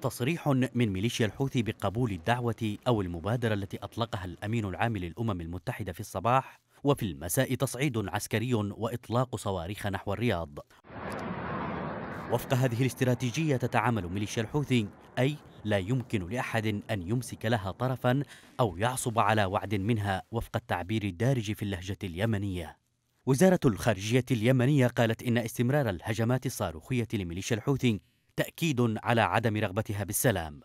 تصريح من ميليشيا الحوثي بقبول الدعوة أو المبادرة التي أطلقها الأمين العام للأمم المتحدة في الصباح وفي المساء تصعيد عسكري وإطلاق صواريخ نحو الرياض وفق هذه الاستراتيجية تتعامل ميليشيا الحوثي أي لا يمكن لأحد أن يمسك لها طرفا أو يعصب على وعد منها وفق التعبير الدارج في اللهجة اليمنية وزارة الخارجية اليمنية قالت إن استمرار الهجمات الصاروخية لميليشيا الحوثي تأكيد على عدم رغبتها بالسلام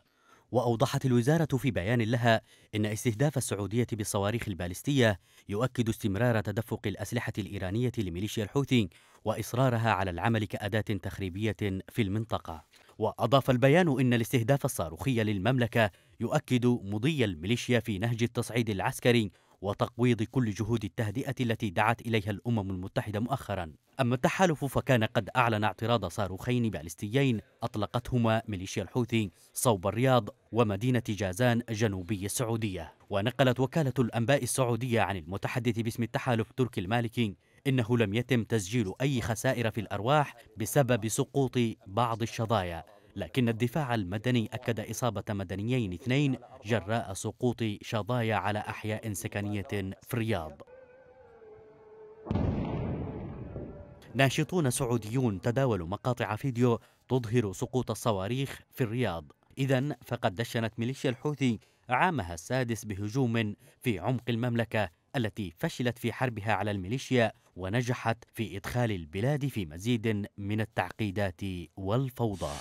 وأوضحت الوزارة في بيان لها إن استهداف السعودية بالصواريخ البالستية يؤكد استمرار تدفق الأسلحة الإيرانية لميليشيا الحوثي وإصرارها على العمل كأداة تخريبية في المنطقة وأضاف البيان إن الاستهداف الصاروخي للمملكة يؤكد مضي الميليشيا في نهج التصعيد العسكري وتقويض كل جهود التهدئة التي دعت إليها الأمم المتحدة مؤخرا أما التحالف فكان قد أعلن اعتراض صاروخين باليستيين أطلقتهما ميليشيا الحوثي صوب الرياض ومدينة جازان جنوبي السعودية ونقلت وكالة الأنباء السعودية عن المتحدث باسم التحالف تركي المالكي إنه لم يتم تسجيل أي خسائر في الأرواح بسبب سقوط بعض الشظايا لكن الدفاع المدني أكد إصابة مدنيين اثنين جراء سقوط شظايا على أحياء سكنية في الرياض ناشطون سعوديون تداولوا مقاطع فيديو تظهر سقوط الصواريخ في الرياض إذا فقد دشنت ميليشيا الحوثي عامها السادس بهجوم في عمق المملكة التي فشلت في حربها على الميليشيا ونجحت في إدخال البلاد في مزيد من التعقيدات والفوضى